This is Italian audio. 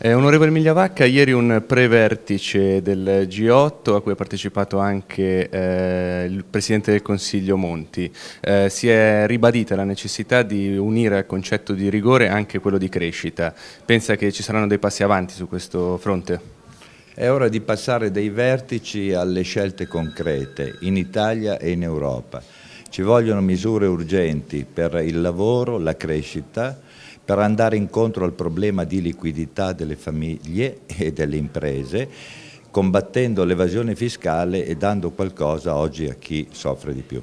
Eh, onorevole Migliavacca, ieri un pre-vertice del G8 a cui ha partecipato anche eh, il Presidente del Consiglio Monti, eh, si è ribadita la necessità di unire al concetto di rigore anche quello di crescita. Pensa che ci saranno dei passi avanti su questo fronte? È ora di passare dai vertici alle scelte concrete in Italia e in Europa. Ci vogliono misure urgenti per il lavoro, la crescita, per andare incontro al problema di liquidità delle famiglie e delle imprese, combattendo l'evasione fiscale e dando qualcosa oggi a chi soffre di più.